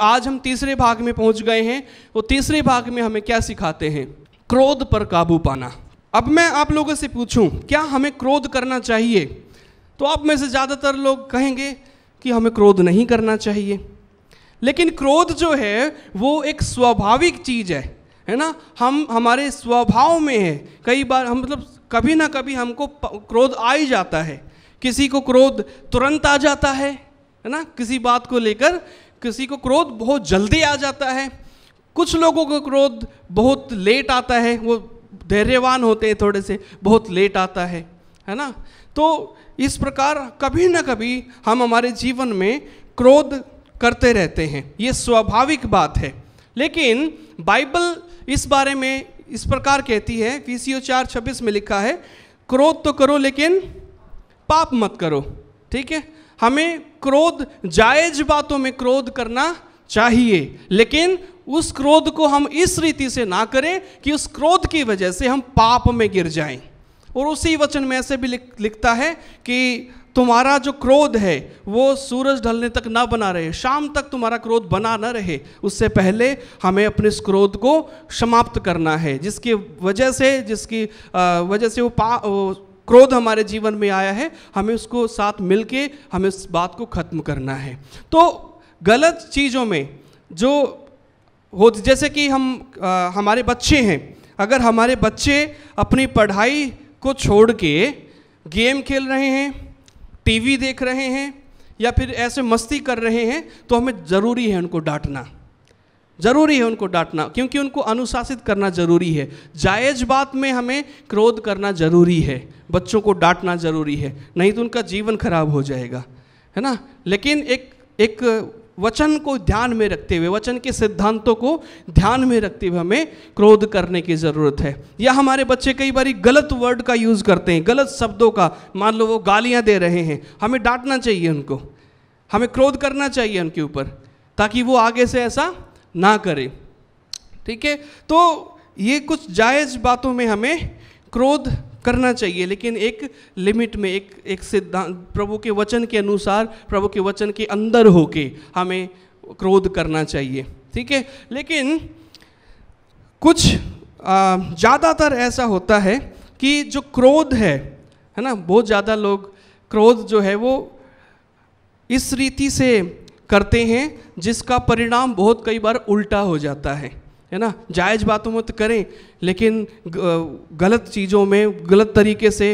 आज हम तीसरे भाग में पहुंच गए हैं वो तो तीसरे भाग में हमें क्या सिखाते हैं क्रोध पर काबू पाना अब मैं आप लोगों से पूछूं क्या हमें क्रोध करना चाहिए तो आप में से ज़्यादातर लोग कहेंगे कि हमें क्रोध नहीं करना चाहिए लेकिन क्रोध जो है वो एक स्वाभाविक चीज़ है है ना हम हमारे स्वभाव में है कई बार हम मतलब कभी ना कभी हमको क्रोध आ ही जाता है किसी को क्रोध तुरंत आ जाता है है ना किसी बात को लेकर किसी को क्रोध बहुत जल्दी आ जाता है कुछ लोगों को क्रोध बहुत लेट आता है वो धैर्यवान होते हैं थोड़े से बहुत लेट आता है है ना तो इस प्रकार कभी ना कभी हम हमारे जीवन में क्रोध करते रहते हैं ये स्वाभाविक बात है लेकिन बाइबल इस बारे में इस प्रकार कहती है सी चार छब्बीस में लिखा है क्रोध तो करो लेकिन पाप मत करो ठीक है हमें क्रोध जायज बातों में क्रोध करना चाहिए लेकिन उस क्रोध को हम इस रीति से ना करें कि उस क्रोध की वजह से हम पाप में गिर जाएं और उसी वचन में ऐसे भी लिख, लिखता है कि तुम्हारा जो क्रोध है वो सूरज ढलने तक ना बना रहे शाम तक तुम्हारा क्रोध बना ना रहे उससे पहले हमें अपने इस क्रोध को समाप्त करना है जिसकी वजह से जिसकी वजह से वो पा वो क्रोध हमारे जीवन में आया है हमें उसको साथ मिल के हमें उस बात को ख़त्म करना है तो गलत चीज़ों में जो हो जैसे कि हम आ, हमारे बच्चे हैं अगर हमारे बच्चे अपनी पढ़ाई को छोड़ के गेम खेल रहे हैं टीवी देख रहे हैं या फिर ऐसे मस्ती कर रहे हैं तो हमें ज़रूरी है उनको डांटना ज़रूरी है उनको डांटना क्योंकि उनको अनुशासित करना ज़रूरी है जायज़ बात में हमें क्रोध करना ज़रूरी है बच्चों को डांटना ज़रूरी है नहीं तो उनका जीवन खराब हो जाएगा है ना लेकिन एक एक वचन को ध्यान में रखते हुए वचन के सिद्धांतों को ध्यान में रखते हुए हमें क्रोध करने की ज़रूरत है या हमारे बच्चे कई बार गलत वर्ड का यूज़ करते हैं गलत शब्दों का मान लो वो गालियाँ दे रहे हैं हमें डांटना चाहिए उनको हमें क्रोध करना चाहिए उनके ऊपर ताकि वो आगे से ऐसा ना करें ठीक है तो ये कुछ जायज़ बातों में हमें क्रोध करना चाहिए लेकिन एक लिमिट में एक एक सिद्धांत प्रभु के वचन के अनुसार प्रभु के वचन के अंदर होके हमें क्रोध करना चाहिए ठीक है लेकिन कुछ ज़्यादातर ऐसा होता है कि जो क्रोध है है ना बहुत ज़्यादा लोग क्रोध जो है वो इस रीति से करते हैं जिसका परिणाम बहुत कई बार उल्टा हो जाता है है ना जायज़ बातों में तो करें लेकिन गलत चीज़ों में गलत तरीके से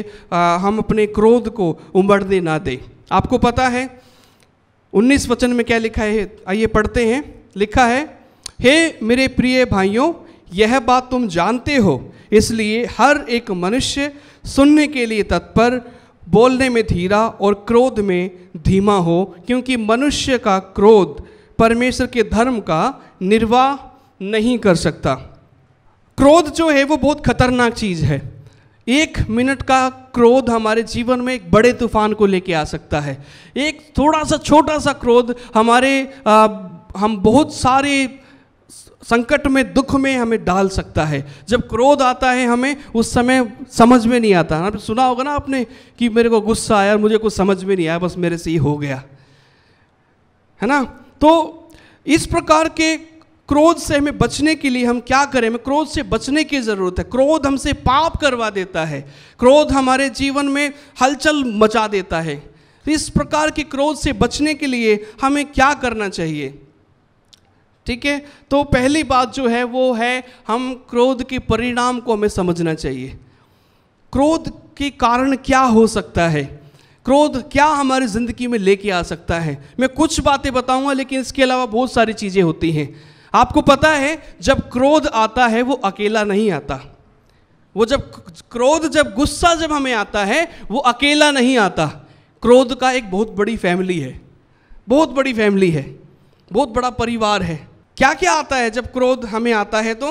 हम अपने क्रोध को उमड़ने ना दें आपको पता है उन्नीस वचन में क्या लिखा है आइए पढ़ते हैं लिखा है हे मेरे प्रिय भाइयों यह बात तुम जानते हो इसलिए हर एक मनुष्य सुनने के लिए तत्पर बोलने में धीरा और क्रोध में धीमा हो क्योंकि मनुष्य का क्रोध परमेश्वर के धर्म का निर्वाह नहीं कर सकता क्रोध जो है वो बहुत खतरनाक चीज़ है एक मिनट का क्रोध हमारे जीवन में एक बड़े तूफान को लेके आ सकता है एक थोड़ा सा छोटा सा क्रोध हमारे आ, हम बहुत सारे संकट में दुख में हमें डाल सकता है जब क्रोध आता है हमें उस समय समझ में नहीं आता आपने सुना होगा ना आपने कि मेरे को गुस्सा आया और मुझे कुछ समझ में नहीं आया बस मेरे से ही हो गया है ना तो इस प्रकार के क्रोध से हमें बचने के लिए हम क्या करें हमें क्रोध से बचने की ज़रूरत है क्रोध हमसे पाप करवा देता है क्रोध हमारे जीवन में हलचल मचा देता है तो इस प्रकार के क्रोध से बचने के लिए हमें क्या करना चाहिए ठीक है तो पहली बात जो है वो है हम क्रोध के परिणाम को हमें समझना चाहिए क्रोध के कारण क्या हो सकता है क्रोध क्या हमारी ज़िंदगी में लेके आ सकता है मैं कुछ बातें बताऊंगा लेकिन इसके अलावा बहुत सारी चीज़ें होती हैं आपको पता है जब क्रोध आता है वो अकेला नहीं आता वो जब क्रोध जब गुस्सा जब हमें आता है वो अकेला नहीं आता क्रोध का एक बहुत बड़ी फैमिली है बहुत बड़ी फैमिली है बहुत बड़ा परिवार है क्या क्या आता है जब क्रोध हमें आता है तो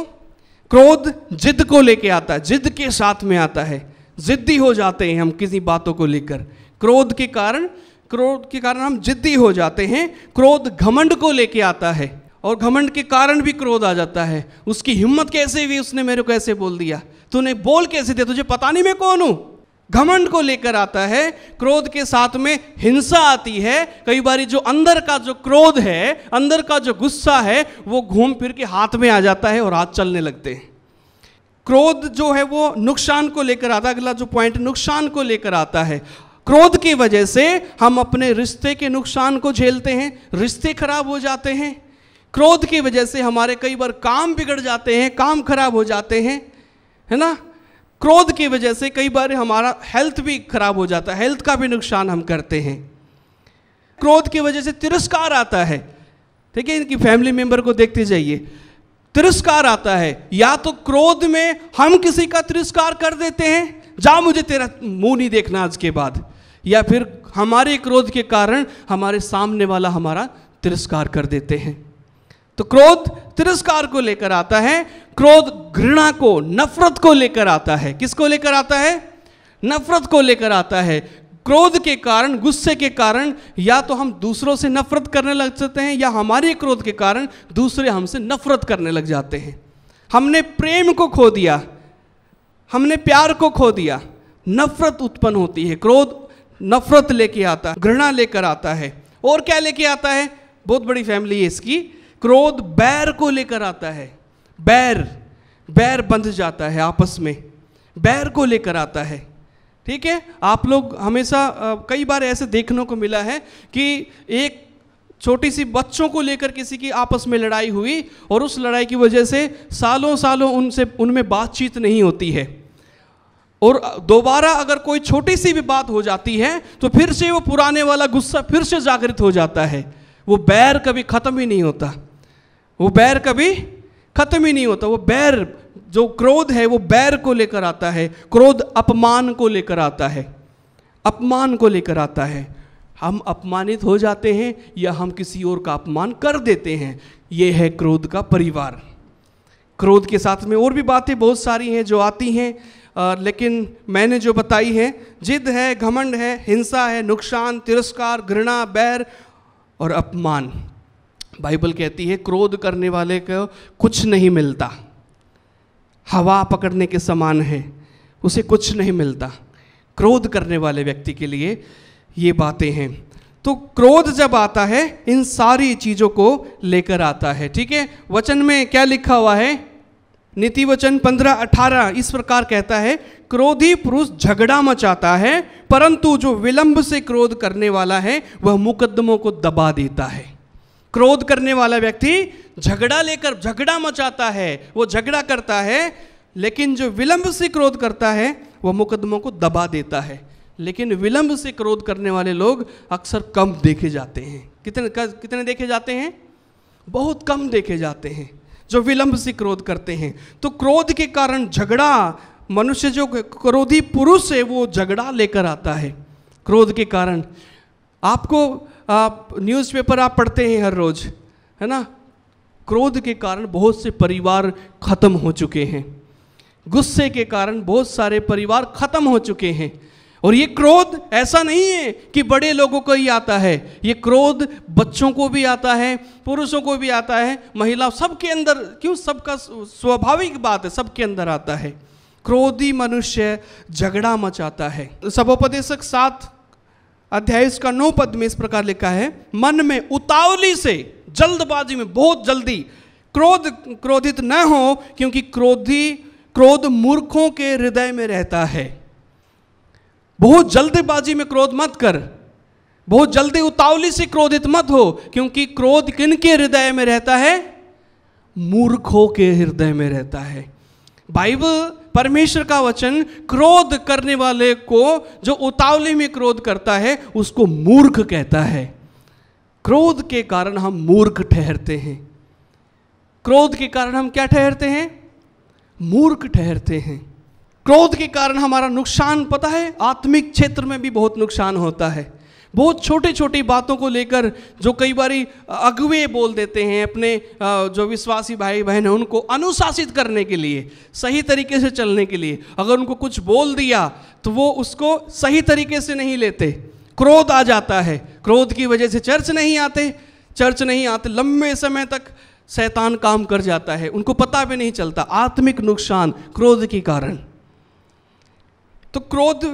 क्रोध जिद को लेके आता है जिद के साथ में आता है जिद्दी हो जाते हैं हम किसी बातों को लेकर क्रोध के कारण क्रोध के कारण हम जिद्दी हो जाते हैं क्रोध घमंड को लेके आता है और घमंड के कारण भी क्रोध आ जाता है उसकी हिम्मत कैसे हुई उसने मेरे को ऐसे बोल दिया तूने बोल कैसे दिया तुझे पता नहीं मैं कौन हूँ घमंड को लेकर आता है क्रोध के साथ में हिंसा आती है कई बार जो अंदर का जो क्रोध है अंदर का जो गुस्सा है वो घूम फिर के हाथ में आ जाता है और हाथ चलने लगते हैं क्रोध जो है वो नुकसान को लेकर आता है अगला जो पॉइंट नुकसान को लेकर आता है क्रोध की वजह से हम अपने रिश्ते के नुकसान को झेलते हैं रिश्ते खराब हो जाते हैं क्रोध की वजह से हमारे कई बार काम बिगड़ जाते हैं काम खराब हो जाते हैं है ना क्रोध की वजह से कई बार हमारा हेल्थ भी खराब हो जाता है हेल्थ का भी नुकसान हम करते हैं क्रोध की वजह से तिरस्कार आता है ठीक है इनकी फैमिली मेंबर को देखते जाइए तिरस्कार आता है या तो क्रोध में हम किसी का तिरस्कार कर देते हैं जा मुझे तेरा मुंह नहीं देखना आज के बाद या फिर हमारे क्रोध के कारण हमारे सामने वाला हमारा तिरस्कार कर देते हैं तो क्रोध तिरस्कार को लेकर आता है क्रोध घृणा को नफरत को लेकर आता है किसको लेकर आता है नफरत को लेकर आता है क्रोध के कारण गुस्से के कारण या तो हम दूसरों से नफरत करने लग जाते हैं या हमारे क्रोध के कारण दूसरे हमसे नफरत करने लग जाते हैं हमने प्रेम को खो दिया हमने प्यार को खो दिया नफरत उत्पन्न होती है क्रोध नफरत लेके आता घृणा लेकर आता है और क्या लेके आता है बहुत बड़ी फैमिली है इसकी क्रोध बैर को लेकर आता है बैर बैर बंध जाता है आपस में बैर को लेकर आता है ठीक है आप लोग हमेशा कई बार ऐसे देखने को मिला है कि एक छोटी सी बच्चों को लेकर किसी की आपस में लड़ाई हुई और उस लड़ाई की वजह से सालों सालों उनसे उनमें बातचीत नहीं होती है और दोबारा अगर कोई छोटी सी भी बात हो जाती है तो फिर से वो पुराने वाला गुस्सा फिर से जागृत हो जाता है वो बैर कभी ख़त्म ही नहीं होता वो बैर कभी खत्म ही नहीं होता वो बैर जो क्रोध है वो बैर को लेकर आता है क्रोध अपमान को लेकर आता है अपमान को लेकर आता है हम अपमानित हो जाते हैं या हम किसी और का अपमान कर देते हैं ये है क्रोध का परिवार क्रोध के साथ में और भी बातें बहुत सारी हैं जो आती हैं लेकिन मैंने जो बताई है जिद है घमंड है हिंसा है नुकसान तिरस्कार घृणा बैर और अपमान बाइबल कहती है क्रोध करने वाले को कुछ नहीं मिलता हवा पकड़ने के समान है उसे कुछ नहीं मिलता क्रोध करने वाले व्यक्ति के लिए ये बातें हैं तो क्रोध जब आता है इन सारी चीज़ों को लेकर आता है ठीक है वचन में क्या लिखा हुआ है नीति वचन पंद्रह अठारह इस प्रकार कहता है क्रोधी पुरुष झगड़ा मचाता है परंतु जो विलंब से क्रोध करने वाला है वह मुकदमों को दबा देता है क्रोध करने वाला व्यक्ति झगड़ा लेकर झगड़ा मचाता है वो झगड़ा करता है लेकिन जो विलंब से क्रोध करता है वह मुकदमों को दबा देता है लेकिन विलंब से क्रोध करने वाले लोग अक्सर कम देखे जाते हैं कितने कितने देखे जाते हैं बहुत कम देखे जाते हैं जो विलंब से क्रोध करते हैं तो क्रोध के कारण झगड़ा मनुष्य जो क्रोधी पुरुष है वो झगड़ा लेकर आता है क्रोध के कारण आपको आप न्यूज़पेपर आप पढ़ते हैं हर रोज़ है ना क्रोध के कारण बहुत से परिवार ख़त्म हो चुके हैं गुस्से के कारण बहुत सारे परिवार ख़त्म हो चुके हैं और ये क्रोध ऐसा नहीं है कि बड़े लोगों को ही आता है ये क्रोध बच्चों को भी आता है पुरुषों को भी आता है महिला सबके अंदर क्यों सबका स्वाभाविक बात है सबके अंदर आता है क्रोधी मनुष्य झगड़ा मचाता है सभोपदेशक साथ अध्याय का नौ पद में इस प्रकार लिखा है मन में उतावली से जल्दबाजी में बहुत जल्दी क्रोध क्रोधित न हो क्योंकि क्रोधी क्रोध मूर्खों के हृदय में रहता है बहुत जल्दबाजी में क्रोध मत कर बहुत जल्दी उतावली से क्रोधित मत हो क्योंकि क्रोध किन के हृदय में रहता है मूर्खों के हृदय में रहता है बाइबल परमेश्वर का वचन क्रोध करने वाले को जो उतावली में क्रोध करता है उसको मूर्ख कहता है क्रोध के कारण हम मूर्ख ठहरते हैं क्रोध के कारण हम क्या ठहरते हैं मूर्ख ठहरते हैं क्रोध के कारण हमारा नुकसान पता है आत्मिक क्षेत्र में भी बहुत नुकसान होता है बहुत छोटे छोटी बातों को लेकर जो कई बारी अगुए बोल देते हैं अपने जो विश्वासी भाई बहन हैं उनको अनुशासित करने के लिए सही तरीके से चलने के लिए अगर उनको कुछ बोल दिया तो वो उसको सही तरीके से नहीं लेते क्रोध आ जाता है क्रोध की वजह से चर्च नहीं आते चर्च नहीं आते लंबे समय तक शैतान काम कर जाता है उनको पता भी नहीं चलता आत्मिक नुकसान क्रोध के कारण तो क्रोध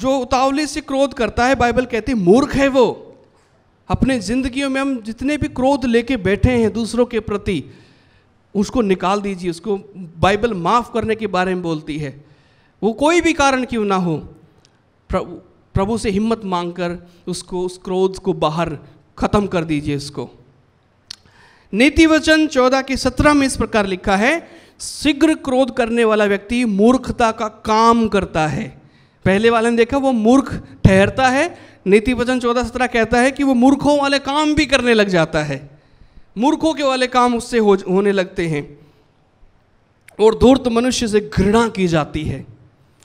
जो उतावले से क्रोध करता है बाइबल कहती है मूर्ख है वो अपने जिंदगियों में हम जितने भी क्रोध लेके बैठे हैं दूसरों के प्रति उसको निकाल दीजिए उसको बाइबल माफ़ करने के बारे में बोलती है वो कोई भी कारण क्यों ना हो प्रभु प्रभु से हिम्मत मांगकर उसको उस क्रोध को बाहर ख़त्म कर दीजिए उसको नीति वचन चौदह के सत्रह में इस प्रकार लिखा है शीघ्र क्रोध करने वाला व्यक्ति मूर्खता का काम करता है पहले वाले ने देखा वो मूर्ख ठहरता है नीति वचन चौदह सत्रह कहता है कि वो मूर्खों वाले काम भी करने लग जाता है मूर्खों के वाले काम उससे हो होने लगते हैं और धूर्त मनुष्य से घृणा की जाती है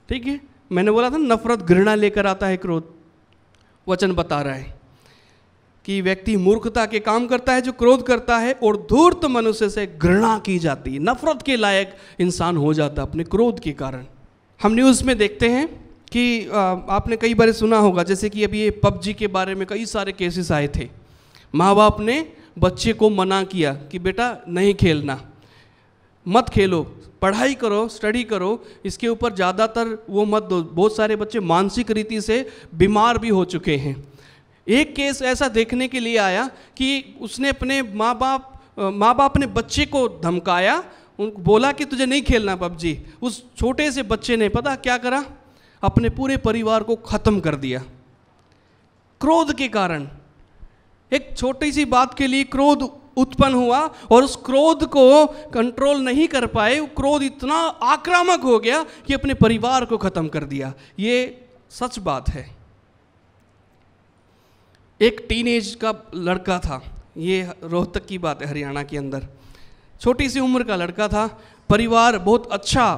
ठीक है मैंने बोला था नफरत घृणा लेकर आता है क्रोध वचन बता रहा है कि व्यक्ति मूर्खता के काम करता है जो क्रोध करता है और धूर्त मनुष्य से घृणा की जाती है नफरत के लायक इंसान हो जाता है अपने क्रोध के कारण हम न्यूज़ में देखते हैं कि आपने कई बार सुना होगा जैसे कि अभी ये पबजी के बारे में कई सारे केसेस आए थे माँ बाप ने बच्चे को मना किया कि बेटा नहीं खेलना मत खेलो पढ़ाई करो स्टडी करो इसके ऊपर ज़्यादातर वो मत दो बहुत सारे बच्चे मानसिक रीति से बीमार भी हो चुके हैं एक केस ऐसा देखने के लिए आया कि उसने अपने माँ बाप माँ बाप ने बच्चे को धमकाया बोला कि तुझे नहीं खेलना पबजी उस छोटे से बच्चे ने पता क्या करा अपने पूरे परिवार को ख़त्म कर दिया क्रोध के कारण एक छोटी सी बात के लिए क्रोध उत्पन्न हुआ और उस क्रोध को कंट्रोल नहीं कर पाए क्रोध इतना आक्रामक हो गया कि अपने परिवार को ख़त्म कर दिया ये सच बात है एक टीनेज का लड़का था ये रोहतक की बात है हरियाणा के अंदर छोटी सी उम्र का लड़का था परिवार बहुत अच्छा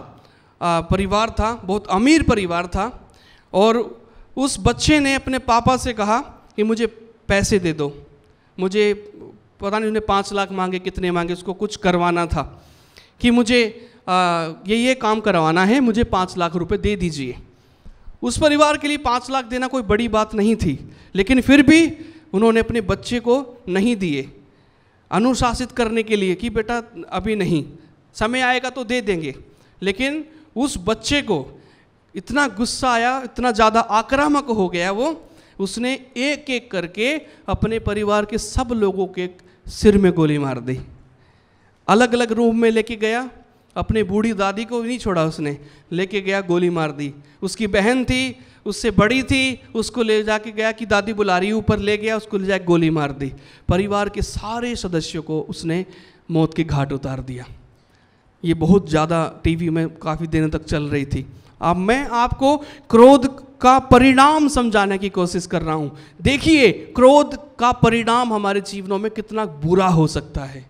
परिवार था बहुत अमीर परिवार था और उस बच्चे ने अपने पापा से कहा कि मुझे पैसे दे दो मुझे पता नहीं उन्हें पाँच लाख मांगे कितने मांगे उसको कुछ करवाना था कि मुझे आ, ये ये काम करवाना है मुझे पाँच लाख रुपए दे दीजिए उस परिवार के लिए पाँच लाख देना कोई बड़ी बात नहीं थी लेकिन फिर भी उन्होंने अपने बच्चे को नहीं दिए अनुशासित करने के लिए कि बेटा अभी नहीं समय आएगा तो दे देंगे लेकिन उस बच्चे को इतना गुस्सा आया इतना ज़्यादा आक्रामक हो गया वो उसने एक एक करके अपने परिवार के सब लोगों के सिर में गोली मार दी अलग अलग रूम में लेके गया अपनी बूढ़ी दादी को नहीं छोड़ा उसने लेके गया गोली मार दी उसकी बहन थी उससे बड़ी थी उसको ले जाके गया कि दादी बुला रही ऊपर ले गया उसको ले जाके गोली मार दी परिवार के सारे सदस्यों को उसने मौत के घाट उतार दिया ये बहुत ज़्यादा टीवी में काफ़ी दिनों तक चल रही थी अब मैं आपको क्रोध का परिणाम समझाने की कोशिश कर रहा हूँ देखिए क्रोध का परिणाम हमारे जीवनों में कितना बुरा हो सकता है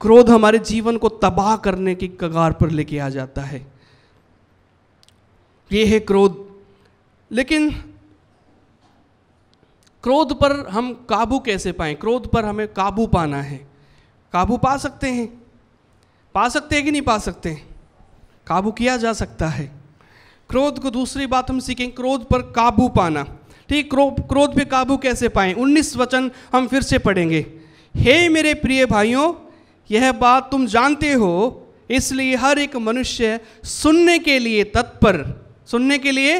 क्रोध हमारे जीवन को तबाह करने की कगार पर लेके आ जाता है ये है क्रोध लेकिन क्रोध पर हम काबू कैसे पाएं क्रोध पर हमें काबू पाना है काबू पा सकते हैं पा सकते हैं कि नहीं पा सकते काबू किया जा सकता है क्रोध को दूसरी बात हम सीखें क्रोध पर काबू पाना ठीक क्रोध क्रोध पर काबू कैसे पाएं उन्नीस वचन हम फिर से पढ़ेंगे हे मेरे प्रिय भाइयों यह बात तुम जानते हो इसलिए हर एक मनुष्य सुनने के लिए तत्पर सुनने के लिए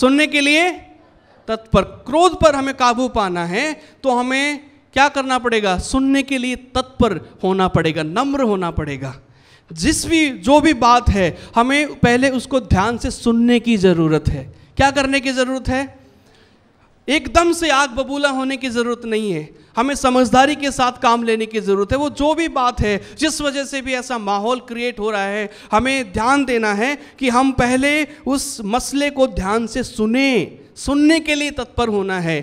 सुनने के लिए तत्पर क्रोध पर हमें काबू पाना है तो हमें क्या करना पड़ेगा सुनने के लिए तत्पर होना पड़ेगा नम्र होना पड़ेगा जिस भी जो भी बात है हमें पहले उसको ध्यान से सुनने की ज़रूरत है क्या करने की ज़रूरत है एकदम से आग बबूला होने की ज़रूरत नहीं है हमें समझदारी के साथ काम लेने की ज़रूरत है वो जो भी बात है जिस वजह से भी ऐसा माहौल क्रिएट हो रहा है हमें ध्यान देना है कि हम पहले उस मसले को ध्यान से सुने सुनने के लिए तत्पर होना है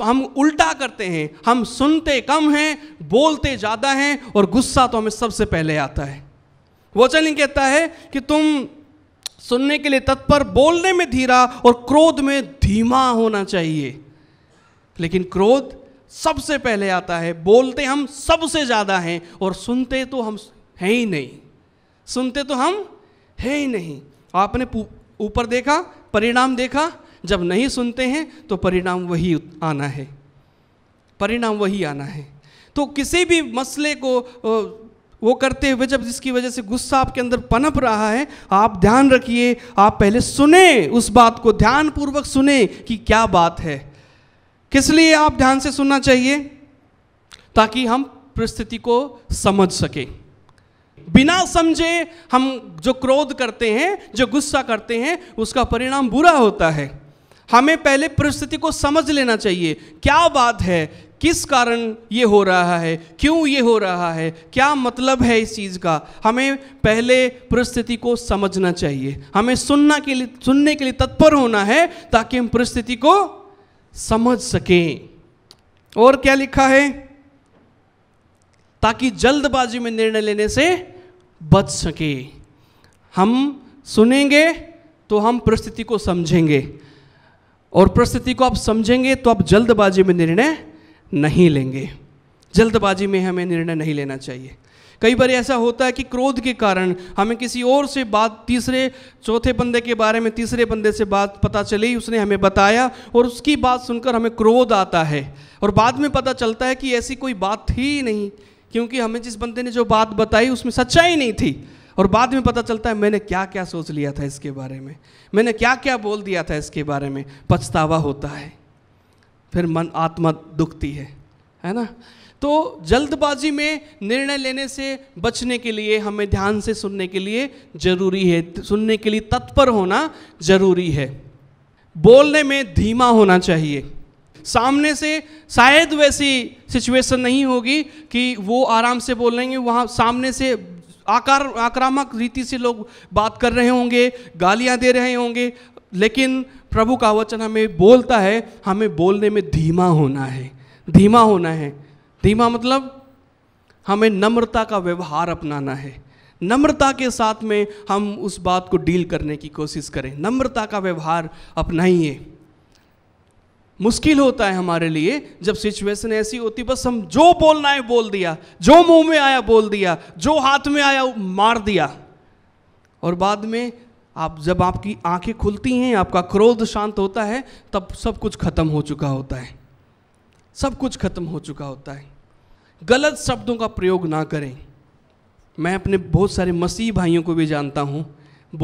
हम उल्टा करते हैं हम सुनते कम हैं बोलते ज़्यादा हैं और गुस्सा तो हमें सबसे पहले आता है वचन कहता है कि तुम सुनने के लिए तत्पर बोलने में धीरा और क्रोध में धीमा होना चाहिए लेकिन क्रोध सबसे पहले आता है बोलते हम सबसे ज़्यादा हैं और सुनते तो हम हैं ही नहीं सुनते तो हम हैं ही नहीं आपने ऊपर देखा परिणाम देखा जब नहीं सुनते हैं तो परिणाम वही आना है परिणाम वही आना है तो किसी भी मसले को वो करते हुए जब जिसकी वजह से गुस्सा आपके अंदर पनप रहा है आप ध्यान रखिए आप पहले सुने उस बात को ध्यानपूर्वक सुने कि क्या बात है किस लिए आप ध्यान से सुनना चाहिए ताकि हम परिस्थिति को समझ सकें बिना समझे हम जो क्रोध करते हैं जो गुस्सा करते हैं उसका परिणाम बुरा होता है हमें पहले परिस्थिति को समझ लेना चाहिए क्या बात है किस कारण ये हो रहा है क्यों ये हो रहा है क्या मतलब है इस चीज़ का हमें पहले परिस्थिति को समझना चाहिए हमें सुनना के लिए सुनने के लिए तत्पर होना है ताकि हम परिस्थिति को समझ सकें और क्या लिखा है ताकि जल्दबाजी में निर्णय लेने से बच सके हम सुनेंगे तो हम परिस्थिति को समझेंगे और परिस्थिति को आप समझेंगे तो आप जल्दबाजी में निर्णय नहीं लेंगे जल्दबाजी में हमें निर्णय नहीं लेना चाहिए कई बार ऐसा होता है कि क्रोध के कारण हमें किसी और से बात तीसरे चौथे बंदे के बारे में तीसरे बंदे से बात पता चली उसने हमें बताया और उसकी बात सुनकर हमें क्रोध आता है और बाद में पता चलता है कि ऐसी कोई बात थी ही नहीं क्योंकि हमें जिस बंदे ने जो बात बताई उसमें सच्चाई नहीं थी और बाद में पता चलता है मैंने क्या क्या सोच लिया था इसके बारे में मैंने क्या क्या बोल दिया था इसके बारे में पछतावा होता है फिर मन आत्मा दुखती है है ना तो जल्दबाजी में निर्णय लेने से बचने के लिए हमें ध्यान से सुनने के लिए जरूरी है सुनने के लिए तत्पर होना जरूरी है बोलने में धीमा होना चाहिए सामने से शायद वैसी सिचुएशन नहीं होगी कि वो आराम से बोलेंगे वहाँ सामने से आकार आक्रामक रीति से लोग बात कर रहे होंगे गालियां दे रहे होंगे लेकिन प्रभु का वचन हमें बोलता है हमें बोलने में धीमा होना है धीमा होना है धीमा मतलब हमें नम्रता का व्यवहार अपनाना है नम्रता के साथ में हम उस बात को डील करने की कोशिश करें नम्रता का व्यवहार अपनाइए मुश्किल होता है हमारे लिए जब सिचुएशन ऐसी होती बस हम जो बोलना है बोल दिया जो मुंह में आया बोल दिया जो हाथ में आया मार दिया और बाद में आप जब आपकी आंखें खुलती हैं आपका क्रोध शांत होता है तब सब कुछ खत्म हो चुका होता है सब कुछ खत्म हो चुका होता है गलत शब्दों का प्रयोग ना करें मैं अपने बहुत सारे मसीह भाइयों को भी जानता हूँ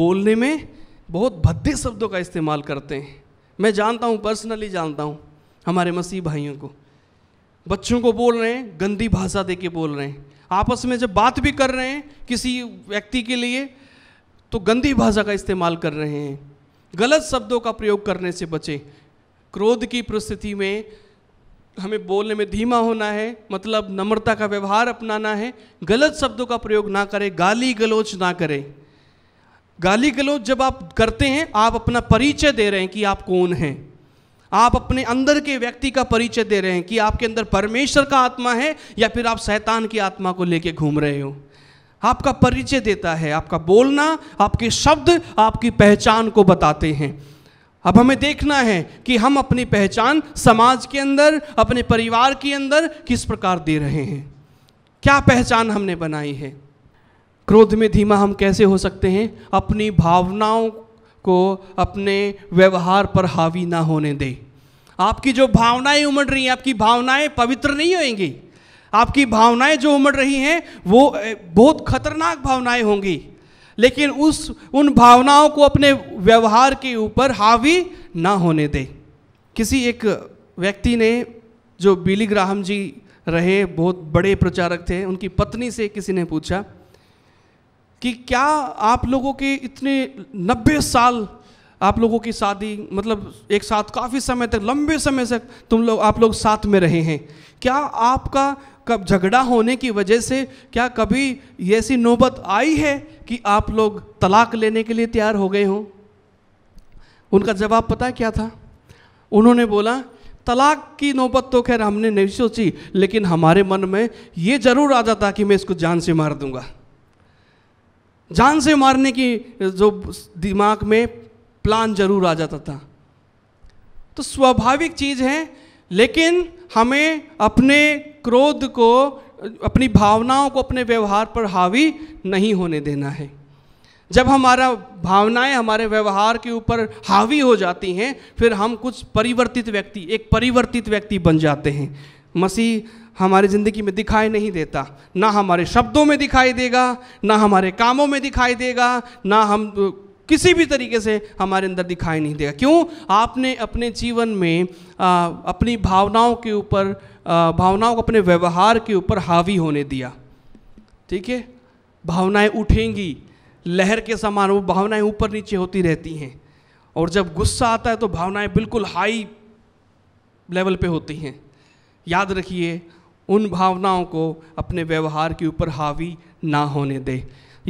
बोलने में बहुत भद्दे शब्दों का इस्तेमाल करते हैं मैं जानता हूँ पर्सनली जानता हूँ हमारे मसीह भाइयों को बच्चों को बोल रहे हैं गंदी भाषा दे के बोल रहे हैं आपस में जब बात भी कर रहे हैं किसी व्यक्ति के लिए तो गंदी भाषा का इस्तेमाल कर रहे हैं गलत शब्दों का प्रयोग करने से बचें क्रोध की परिस्थिति में हमें बोलने में धीमा होना है मतलब नम्रता का व्यवहार अपनाना है गलत शब्दों का प्रयोग ना करें गाली गलोच ना करें गाली गलौज जब आप करते हैं आप अपना परिचय दे रहे हैं कि आप कौन हैं आप अपने अंदर के व्यक्ति का परिचय दे रहे हैं कि आपके अंदर परमेश्वर का आत्मा है या फिर आप शैतान की आत्मा को लेके घूम रहे हो आपका परिचय देता है आपका बोलना आपके शब्द आपकी पहचान को बताते हैं अब हमें देखना है कि हम अपनी पहचान समाज के अंदर अपने परिवार के अंदर किस प्रकार दे रहे हैं क्या पहचान हमने बनाई है क्रोध में धीमा हम कैसे हो सकते हैं अपनी भावनाओं को अपने व्यवहार पर हावी ना होने दें आपकी जो भावनाएं उमड़ रही हैं आपकी भावनाएं पवित्र नहीं होंगी आपकी भावनाएं जो उमड़ रही हैं वो बहुत खतरनाक भावनाएं होंगी लेकिन उस उन भावनाओं को अपने व्यवहार के ऊपर हावी ना होने दें किसी एक व्यक्ति ने जो बिली ग्राहम जी रहे बहुत बड़े प्रचारक थे उनकी पत्नी से किसी ने पूछा कि क्या आप लोगों के इतने नब्बे साल आप लोगों की शादी मतलब एक साथ काफ़ी समय तक लंबे समय से तुम लोग आप लोग साथ में रहे हैं क्या आपका कब झगड़ा होने की वजह से क्या कभी ऐसी नौबत आई है कि आप लोग तलाक लेने के लिए तैयार हो गए हों उनका जवाब पता है क्या था उन्होंने बोला तलाक की नौबत तो खैर हमने नहीं सोची लेकिन हमारे मन में ये ज़रूर आ जाता कि मैं इसको जान से मार दूंगा जान से मारने की जो दिमाग में प्लान जरूर आ जाता था तो स्वाभाविक चीज़ है लेकिन हमें अपने क्रोध को अपनी भावनाओं को अपने व्यवहार पर हावी नहीं होने देना है जब हमारा भावनाएं हमारे व्यवहार के ऊपर हावी हो जाती हैं फिर हम कुछ परिवर्तित व्यक्ति एक परिवर्तित व्यक्ति बन जाते हैं मसीह हमारी ज़िंदगी में दिखाई नहीं देता ना हमारे शब्दों में दिखाई देगा ना हमारे कामों में दिखाई देगा ना हम किसी भी तरीके से हमारे अंदर दिखाई नहीं देगा क्यों आपने अपने जीवन में आ, अपनी भावनाओं के ऊपर भावनाओं को अपने व्यवहार के ऊपर हावी होने दिया ठीक है भावनाएं उठेंगी लहर के समान वो भावनाएं ऊपर नीचे होती रहती हैं और जब गुस्सा आता है तो भावनाएं बिल्कुल हाई लेवल पे होती हैं याद रखिए उन भावनाओं को अपने व्यवहार के ऊपर हावी ना होने दें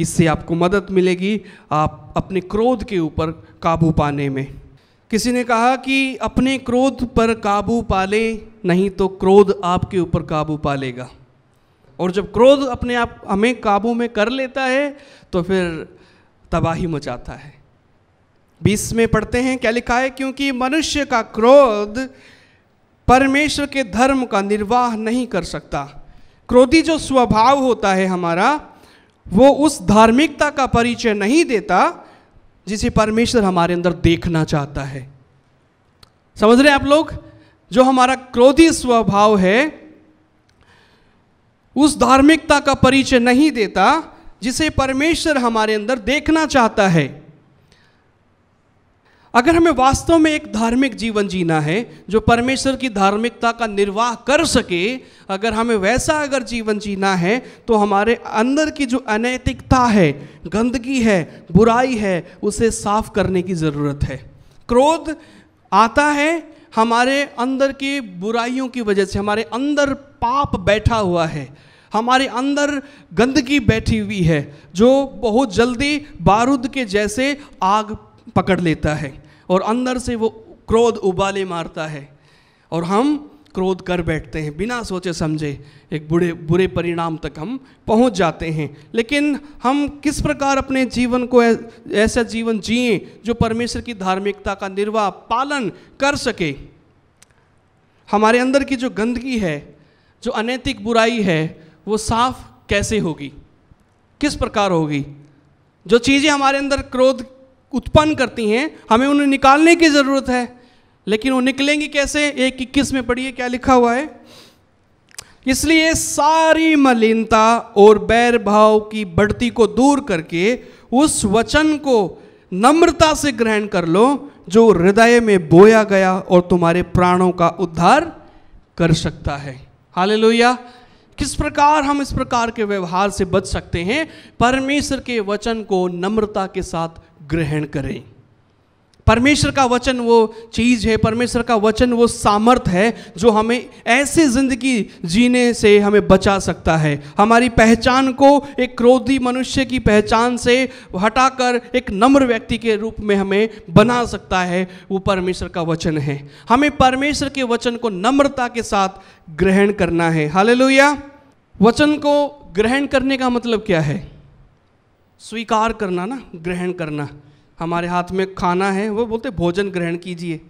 इससे आपको मदद मिलेगी आप अपने क्रोध के ऊपर काबू पाने में किसी ने कहा कि अपने क्रोध पर काबू लें नहीं तो क्रोध आपके ऊपर काबू पा लेगा और जब क्रोध अपने आप हमें काबू में कर लेता है तो फिर तबाही मचाता है बीस में पढ़ते हैं क्या लिखा है क्योंकि मनुष्य का क्रोध परमेश्वर के धर्म का निर्वाह नहीं कर सकता क्रोधी जो स्वभाव होता है हमारा वो उस धार्मिकता का परिचय नहीं देता जिसे परमेश्वर हमारे अंदर देखना चाहता है समझ रहे आप लोग जो हमारा क्रोधी स्वभाव है उस धार्मिकता का परिचय नहीं देता जिसे परमेश्वर हमारे अंदर देखना चाहता है अगर हमें वास्तव में एक धार्मिक जीवन जीना है जो परमेश्वर की धार्मिकता का निर्वाह कर सके अगर हमें वैसा अगर जीवन जीना है तो हमारे अंदर की जो अनैतिकता है गंदगी है बुराई है उसे साफ करने की ज़रूरत है क्रोध आता है हमारे अंदर की बुराइयों की वजह से हमारे अंदर पाप बैठा हुआ है हमारे अंदर गंदगी बैठी हुई है जो बहुत जल्दी बारूद के जैसे आग पकड़ लेता है और अंदर से वो क्रोध उबाले मारता है और हम क्रोध कर बैठते हैं बिना सोचे समझे एक बुरे बुरे परिणाम तक हम पहुंच जाते हैं लेकिन हम किस प्रकार अपने जीवन को ऐसा जीवन जिए जो परमेश्वर की धार्मिकता का निर्वाह पालन कर सके हमारे अंदर की जो गंदगी है जो अनैतिक बुराई है वो साफ कैसे होगी किस प्रकार होगी जो चीज़ें हमारे अंदर क्रोध उत्पन्न करती हैं हमें उन्हें निकालने की ज़रूरत है लेकिन वो निकलेंगी कैसे एक इक्कीस में पढ़िए क्या लिखा हुआ है इसलिए सारी मलिनता और बैर भाव की बढ़ती को दूर करके उस वचन को नम्रता से ग्रहण कर लो जो हृदय में बोया गया और तुम्हारे प्राणों का उद्धार कर सकता है हाल किस प्रकार हम इस प्रकार के व्यवहार से बच सकते हैं परमेश्वर के वचन को नम्रता के साथ ग्रहण करें परमेश्वर का वचन वो चीज़ है परमेश्वर का वचन वो सामर्थ है जो हमें ऐसे ज़िंदगी जीने से हमें बचा सकता है हमारी पहचान को एक क्रोधी मनुष्य की पहचान से हटाकर एक नम्र व्यक्ति के रूप में हमें बना सकता है वो परमेश्वर का वचन है हमें परमेश्वर के वचन को नम्रता के साथ ग्रहण करना है हाल वचन को ग्रहण करने का मतलब क्या है स्वीकार करना ना ग्रहण करना हमारे हाथ में खाना है वो बोलते भोजन ग्रहण कीजिए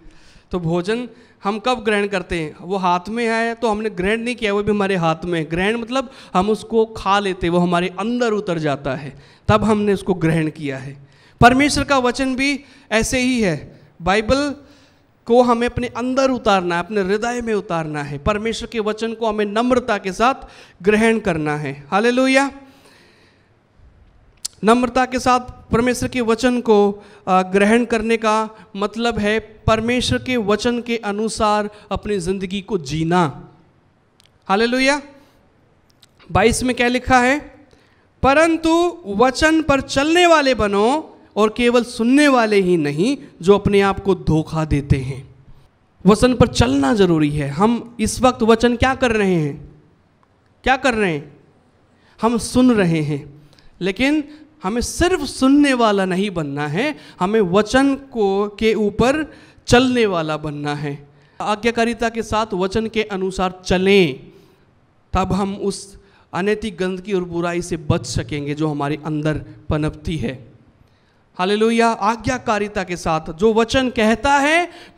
तो भोजन हम कब ग्रहण करते हैं वो हाथ में आए तो हमने ग्रहण नहीं किया वो भी हमारे हाथ में ग्रहण मतलब हम उसको खा लेते वो हमारे अंदर उतर जाता है तब हमने उसको ग्रहण किया है परमेश्वर का वचन भी ऐसे ही है बाइबल को हमें अपने अंदर उतारना है अपने हृदय में उतारना है परमेश्वर के वचन को हमें नम्रता के साथ ग्रहण करना है हालेलुया नम्रता के साथ परमेश्वर के वचन को ग्रहण करने का मतलब है परमेश्वर के वचन के अनुसार अपनी ज़िंदगी को जीना हाल लोहिया बाईस में क्या लिखा है परंतु वचन पर चलने वाले बनो और केवल सुनने वाले ही नहीं जो अपने आप को धोखा देते हैं वचन पर चलना जरूरी है हम इस वक्त वचन क्या कर रहे हैं क्या कर रहे हैं हम सुन रहे हैं लेकिन हमें सिर्फ सुनने वाला नहीं बनना है हमें वचन को के ऊपर चलने वाला बनना है आज्ञाकारिता के साथ वचन के अनुसार चलें तब हम उस अनैतिक गंदगी और बुराई से बच सकेंगे जो हमारे अंदर पनपती है हाल यह आज्ञाकारिता के साथ जो वचन कहता है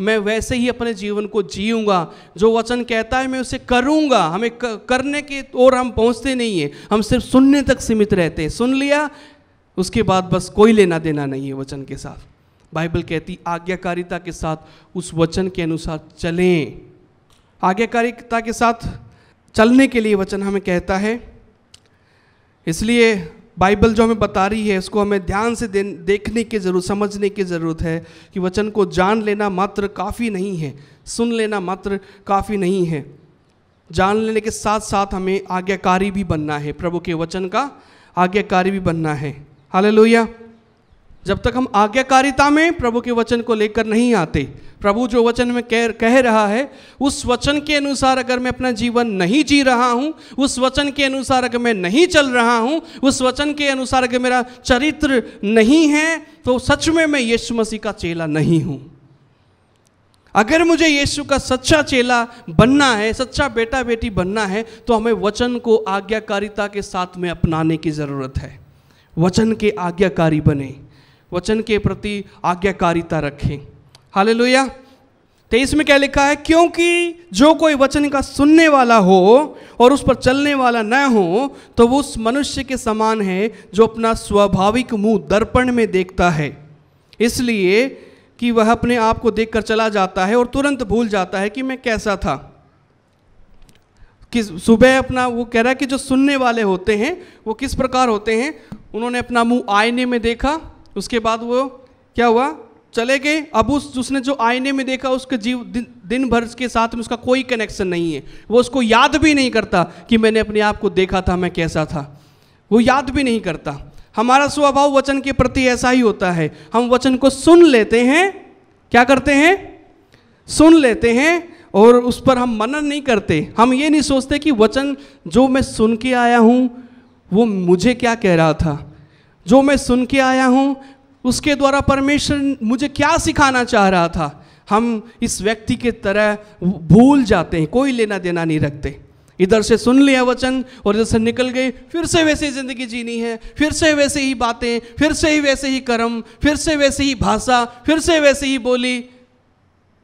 मैं वैसे ही अपने जीवन को जीऊँगा जो वचन कहता है मैं उसे करूँगा हमें करने के और हम पहुँचते नहीं हैं हम सिर्फ सुनने तक सीमित रहते हैं सुन लिया उसके बाद बस कोई लेना देना नहीं है वचन के साथ बाइबल कहती आज्ञाकारिता के साथ उस वचन के अनुसार चलें आज्ञाकारिता के साथ चलने के लिए वचन हमें कहता है इसलिए बाइबल जो हमें बता रही है इसको हमें ध्यान से देखने की ज़रूरत समझने की ज़रूरत है कि वचन को जान लेना मात्र काफ़ी नहीं है सुन लेना मात्र काफ़ी नहीं है जान लेने के साथ साथ हमें आज्ञाकारी भी बनना है प्रभु के वचन का आज्ञाकारी भी बनना है हालेलुया जब तक हम आज्ञाकारिता में प्रभु के वचन को लेकर नहीं आते प्रभु जो वचन में कह कह रहा है उस वचन के अनुसार अगर मैं अपना जीवन नहीं जी रहा हूँ उस वचन के अनुसार अगर मैं नहीं चल रहा हूँ उस वचन के अनुसार अगर मेरा चरित्र नहीं है तो सच में मैं यीशु मसीह का चेला नहीं हूँ अगर मुझे यीशु का सच्चा चेला बनना है सच्चा बेटा बेटी बनना है तो हमें वचन को आज्ञाकारिता के साथ में अपनाने की ज़रूरत है वचन के आज्ञाकारी बने वचन के प्रति आज्ञाकारिता रखें हाल लोहिया तेईस तो में क्या लिखा है क्योंकि जो कोई वचन का सुनने वाला हो और उस पर चलने वाला न हो तो वो उस मनुष्य के समान है जो अपना स्वाभाविक मुंह दर्पण में देखता है इसलिए कि वह अपने आप को देखकर चला जाता है और तुरंत भूल जाता है कि मैं कैसा था कि सुबह अपना वो कह रहा है कि जो सुनने वाले होते हैं वो किस प्रकार होते हैं उन्होंने अपना मुंह आईने में देखा उसके बाद वो क्या हुआ चले गए अब उस उसने जो आईने में देखा उसके जीव दिन, दिन भर के साथ में उसका कोई कनेक्शन नहीं है वो उसको याद भी नहीं करता कि मैंने अपने आप को देखा था मैं कैसा था वो याद भी नहीं करता हमारा स्वभाव वचन के प्रति ऐसा ही होता है हम वचन को सुन लेते हैं क्या करते हैं सुन लेते हैं और उस पर हम मनन नहीं करते हम ये नहीं सोचते कि वचन जो मैं सुन के आया हूँ वो मुझे क्या कह रहा था जो मैं सुन के आया हूँ उसके द्वारा परमेश्वर मुझे क्या सिखाना चाह रहा था हम इस व्यक्ति के तरह भूल जाते हैं कोई लेना देना नहीं रखते इधर से सुन लिया वचन और इधर से निकल गए फिर से वैसे ही ज़िंदगी जीनी है फिर से वैसे ही बातें फिर से ही वैसे ही कर्म फिर से वैसे ही भाषा फिर से वैसे ही बोली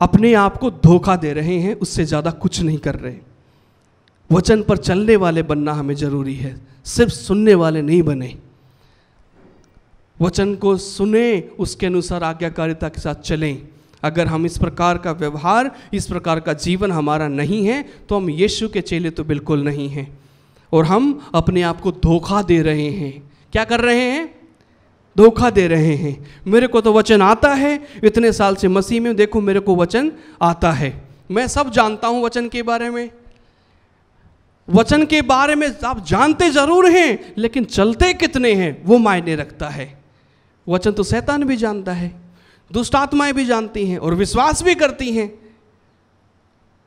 अपने आप को धोखा दे रहे हैं उससे ज़्यादा कुछ नहीं कर रहे वचन पर चलने वाले बनना हमें ज़रूरी है सिर्फ सुनने वाले नहीं बने वचन को सुने उसके अनुसार आज्ञाकारिता के साथ चलें अगर हम इस प्रकार का व्यवहार इस प्रकार का जीवन हमारा नहीं है तो हम यीशु के चेले तो बिल्कुल नहीं हैं और हम अपने आप को धोखा दे रहे हैं क्या कर रहे हैं धोखा दे रहे हैं मेरे को तो वचन आता है इतने साल से मसीह में देखो मेरे को वचन आता है मैं सब जानता हूँ वचन के बारे में वचन के बारे में आप जानते ज़रूर हैं लेकिन चलते कितने हैं वो मायने रखता है वचन तो शैतान भी जानता है दुष्ट आत्माएं भी जानती हैं और विश्वास भी करती हैं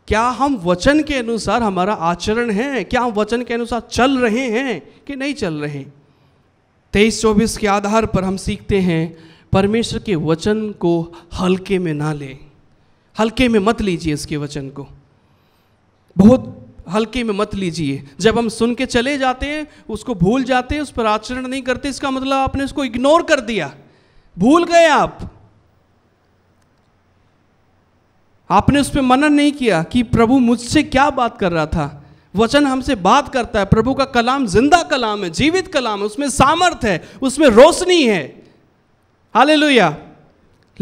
क्या हम वचन के अनुसार हमारा आचरण है क्या हम वचन के अनुसार चल रहे हैं कि नहीं चल रहे हैं तेईस चौबीस के आधार पर हम सीखते हैं परमेश्वर के वचन को हल्के में ना लें हल्के में मत लीजिए इसके वचन को बहुत हल्के में मत लीजिए जब हम सुन के चले जाते हैं उसको भूल जाते हैं उस पर आचरण नहीं करते इसका मतलब आपने उसको इग्नोर कर दिया भूल गए आप आपने उस पर मनन नहीं किया कि प्रभु मुझसे क्या बात कर रहा था वचन हमसे बात करता है प्रभु का कलाम जिंदा कलाम है जीवित कलाम है उसमें सामर्थ है उसमें रोशनी है हाले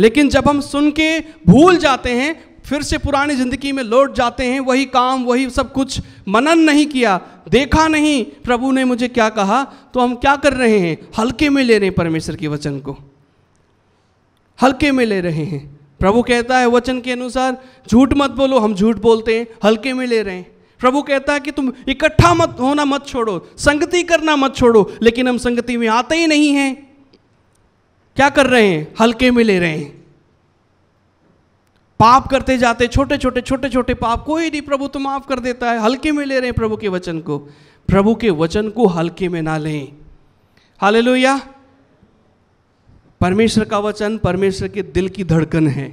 लेकिन जब हम सुन के भूल जाते हैं फिर से पुरानी ज़िंदगी में लौट जाते हैं वही काम वही सब कुछ मनन नहीं किया देखा नहीं प्रभु ने मुझे क्या कहा तो हम क्या कर रहे हैं हल्के में ले रहे हैं परमेश्वर के वचन को हल्के में ले रहे हैं प्रभु कहता है वचन के अनुसार झूठ मत बोलो हम झूठ बोलते हैं हल्के में ले रहे हैं प्रभु कहता है कि तुम इकट्ठा मत होना मत छोड़ो संगति करना मत छोड़ो लेकिन हम संगति में आते ही नहीं हैं क्या कर रहे हैं हल्के में ले रहे हैं पाप करते जाते छोटे छोटे छोटे छोटे पाप कोई नहीं प्रभु तो माफ कर देता है हल्के में ले रहे हैं प्रभु के वचन को प्रभु के वचन को हल्के में ना लें हाले परमेश्वर का वचन परमेश्वर के दिल की धड़कन है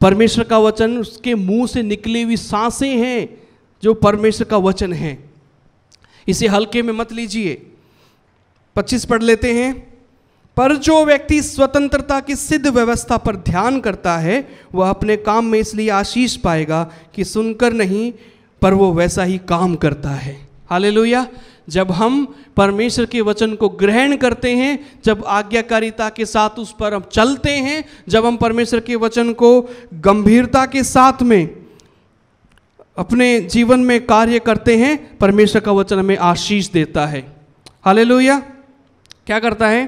परमेश्वर का वचन उसके मुंह से निकली हुई सांसें हैं जो परमेश्वर का वचन है इसे हल्के में मत लीजिए 25 पढ़ लेते हैं पर जो व्यक्ति स्वतंत्रता की सिद्ध व्यवस्था पर ध्यान करता है वह अपने काम में इसलिए आशीष पाएगा कि सुनकर नहीं पर वो वैसा ही काम करता है हाले जब हम परमेश्वर के वचन को ग्रहण करते हैं जब आज्ञाकारिता के साथ उस पर हम चलते हैं जब हम परमेश्वर के वचन को गंभीरता के साथ में अपने जीवन में कार्य करते हैं परमेश्वर का वचन हमें आशीष देता है हाले क्या करता है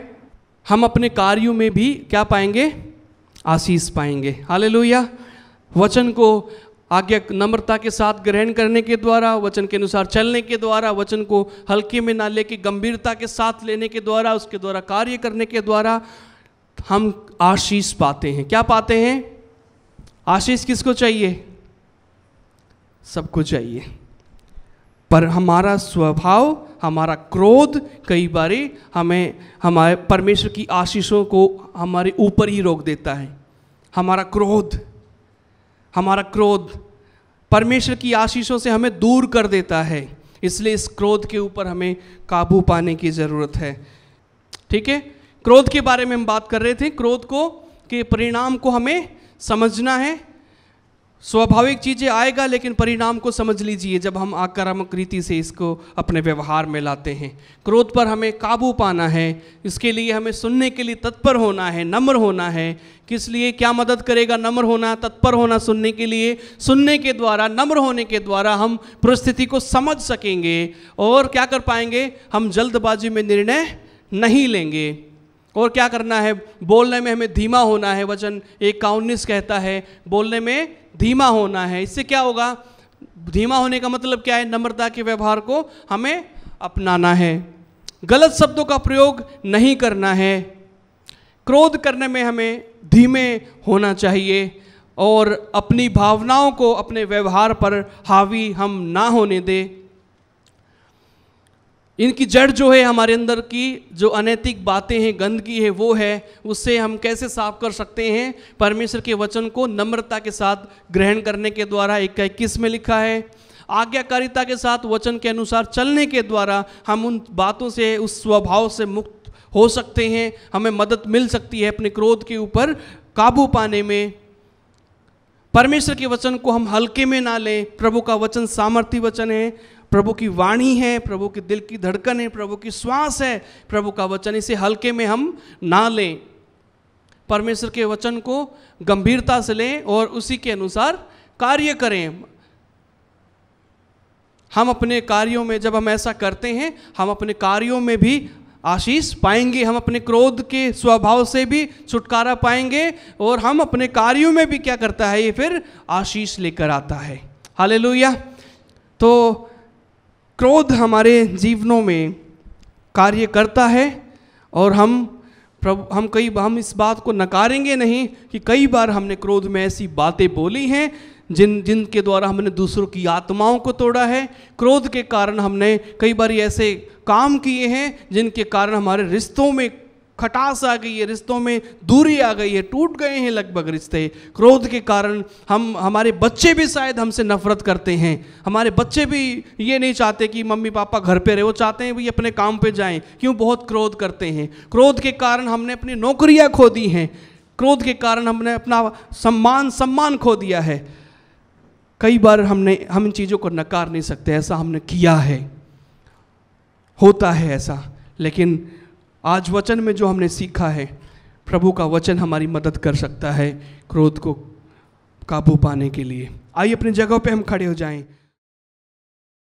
हम अपने कार्यों में भी क्या पाएंगे आशीष पाएंगे हाले वचन को आज्ञा नम्रता के साथ ग्रहण करने के द्वारा वचन के अनुसार चलने के द्वारा वचन को हल्के में ना लेके गंभीरता के साथ लेने के द्वारा उसके द्वारा कार्य करने के द्वारा हम आशीष पाते हैं क्या पाते हैं आशीष किसको चाहिए सबको चाहिए पर हमारा स्वभाव हमारा क्रोध कई बार हमें हमारे परमेश्वर की आशीषों को हमारे ऊपर ही रोक देता है हमारा क्रोध हमारा क्रोध परमेश्वर की आशीषों से हमें दूर कर देता है इसलिए इस क्रोध के ऊपर हमें काबू पाने की ज़रूरत है ठीक है क्रोध के बारे में हम बात कर रहे थे क्रोध को के परिणाम को हमें समझना है स्वाभाविक चीज़ें आएगा लेकिन परिणाम को समझ लीजिए जब हम आक्रामक रीति से इसको अपने व्यवहार में लाते हैं क्रोध पर हमें काबू पाना है इसके लिए हमें सुनने के लिए तत्पर होना है नम्र होना है किस लिए क्या मदद करेगा नम्र होना तत्पर होना सुनने के लिए सुनने के द्वारा नम्र होने के द्वारा हम परिस्थिति को समझ सकेंगे और क्या कर पाएंगे हम जल्दबाजी में निर्णय नहीं लेंगे और क्या करना है बोलने में हमें धीमा होना है वचन एक का उन्नीस कहता है बोलने में धीमा होना है इससे क्या होगा धीमा होने का मतलब क्या है नम्रता के व्यवहार को हमें अपनाना है गलत शब्दों का प्रयोग नहीं करना है क्रोध करने में हमें धीमे होना चाहिए और अपनी भावनाओं को अपने व्यवहार पर हावी हम ना होने दें इनकी जड़ जो है हमारे अंदर की जो अनैतिक बातें हैं गंदगी है वो है उससे हम कैसे साफ कर सकते हैं परमेश्वर के वचन को नम्रता के साथ ग्रहण करने के द्वारा एक इक्कीस में लिखा है आज्ञाकारिता के साथ वचन के अनुसार चलने के द्वारा हम उन बातों से उस स्वभाव से मुक्त हो सकते हैं हमें मदद मिल सकती है अपने क्रोध के ऊपर काबू पाने में परमेश्वर के वचन को हम हल्के में ना लें प्रभु का वचन सामर्थ्य वचन है प्रभु की वाणी है प्रभु के दिल की धड़कन है प्रभु की श्वास है प्रभु का वचन इसे हल्के में हम ना लें परमेश्वर के वचन को गंभीरता से लें और उसी के अनुसार कार्य करें हम अपने कार्यों में जब हम ऐसा करते हैं हम अपने कार्यों में भी आशीष पाएंगे हम अपने क्रोध के स्वभाव से भी छुटकारा पाएंगे और हम अपने कार्यों में भी क्या करता है ये फिर आशीष लेकर आता है हालेलुया तो क्रोध हमारे जीवनों में कार्य करता है और हम प्रभु हम कई हम इस बात को नकारेंगे नहीं कि कई बार हमने क्रोध में ऐसी बातें बोली हैं जिन जिनके द्वारा हमने दूसरों की आत्माओं को तोड़ा है क्रोध के कारण हमने कई बार ऐसे काम किए हैं जिनके कारण हमारे रिश्तों में खटास आ गई है रिश्तों में दूरी आ गई है टूट गए हैं लगभग रिश्ते क्रोध के कारण हम हमारे बच्चे भी शायद हमसे नफरत करते हैं हमारे बच्चे भी ये नहीं चाहते कि मम्मी पापा घर पे रहे वो चाहते हैं भाई अपने काम पे जाएं क्यों बहुत क्रोध करते हैं क्रोध के कारण हमने अपनी नौकरियाँ खो दी हैं क्रोध के कारण हमने अपना सम्मान सम्मान खो दिया है कई बार हमने हम इन चीज़ों को नकार नहीं सकते ऐसा हमने किया है होता है ऐसा लेकिन आज वचन में जो हमने सीखा है प्रभु का वचन हमारी मदद कर सकता है क्रोध को काबू पाने के लिए आइए अपनी जगह पे हम खड़े हो जाएं